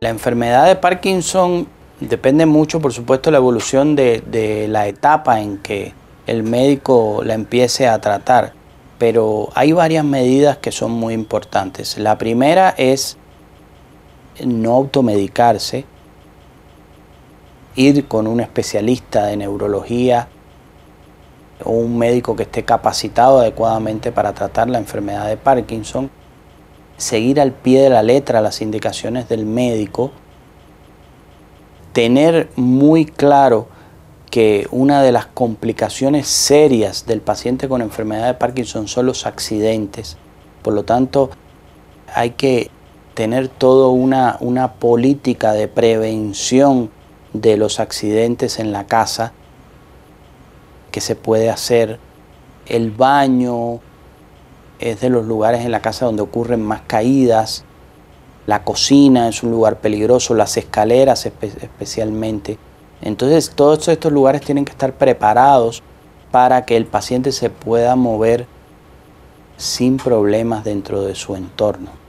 La enfermedad de Parkinson depende mucho, por supuesto, de la evolución de, la etapa en que el médico la empiece a tratar, pero hay varias medidas que son muy importantes. La primera es no automedicarse, ir con un especialista de neurología o un médico que esté capacitado adecuadamente para tratar la enfermedad de Parkinson, seguir al pie de la letra las indicaciones del médico, tener muy claro que una de las complicaciones serias del paciente con enfermedad de Parkinson son los accidentes. Por lo tanto, hay que tener toda una, una política de prevención de los accidentes en la casa se puede hacer. El baño es de los lugares en la casa donde ocurren más caídas. La cocina es un lugar peligroso, las escaleras especialmente. Entonces todos estos lugares tienen que estar preparados para que el paciente se pueda mover sin problemas dentro de su entorno.